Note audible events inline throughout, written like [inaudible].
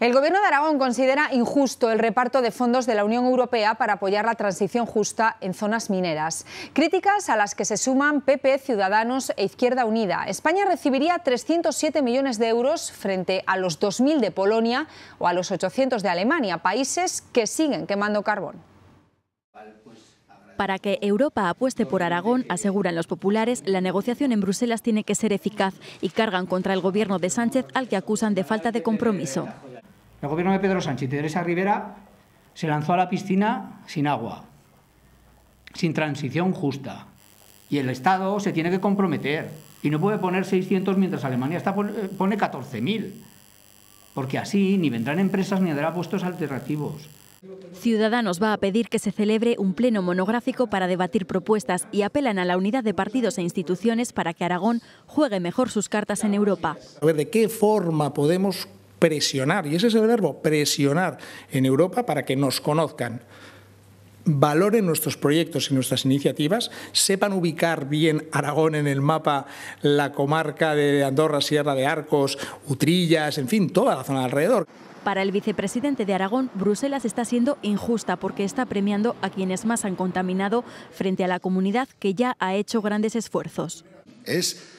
El Gobierno de Aragón considera injusto el reparto de fondos de la Unión Europea para apoyar la transición justa en zonas mineras. Críticas a las que se suman PP, Ciudadanos e Izquierda Unida. España recibiría 307 millones de euros frente a los 2.000 de Polonia o a los 800 de Alemania, países que siguen quemando carbón. Para que Europa apueste por Aragón, aseguran los populares, la negociación en Bruselas tiene que ser eficaz y cargan contra el gobierno de Sánchez al que acusan de falta de compromiso. El gobierno de Pedro Sánchez y Teresa Rivera se lanzó a la piscina sin agua, sin transición justa. Y el Estado se tiene que comprometer y no puede poner 600 mientras Alemania está, eh, pone 14.000, porque así ni vendrán empresas ni habrá puestos alternativos. Ciudadanos va a pedir que se celebre un pleno monográfico para debatir propuestas y apelan a la unidad de partidos e instituciones para que Aragón juegue mejor sus cartas en Europa. A ver, ¿de qué forma podemos presionar, y ese es el verbo, presionar en Europa para que nos conozcan valoren nuestros proyectos y nuestras iniciativas, sepan ubicar bien Aragón en el mapa, la comarca de Andorra, Sierra de Arcos, Utrillas, en fin, toda la zona alrededor. Para el vicepresidente de Aragón, Bruselas está siendo injusta porque está premiando a quienes más han contaminado frente a la comunidad que ya ha hecho grandes esfuerzos. Es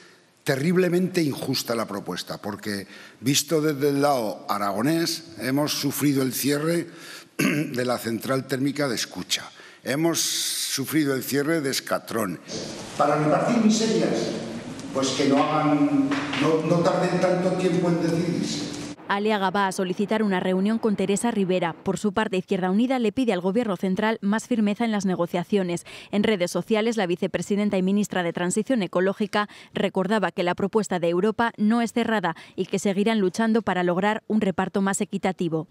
terriblemente injusta la propuesta, porque visto desde el lado aragonés, hemos sufrido el cierre [clears throat] de la central térmica de Escucha, hemos sufrido el cierre de Escatrón. Para repartir miserias, pues que no hagan, no, no tarden tanto tiempo en decidirse. Aleaga va a solicitar una reunión con Teresa Rivera. Por su parte, Izquierda Unida le pide al Gobierno central más firmeza en las negociaciones. En redes sociales, la vicepresidenta y ministra de Transición Ecológica recordaba que la propuesta de Europa no es cerrada y que seguirán luchando para lograr un reparto más equitativo.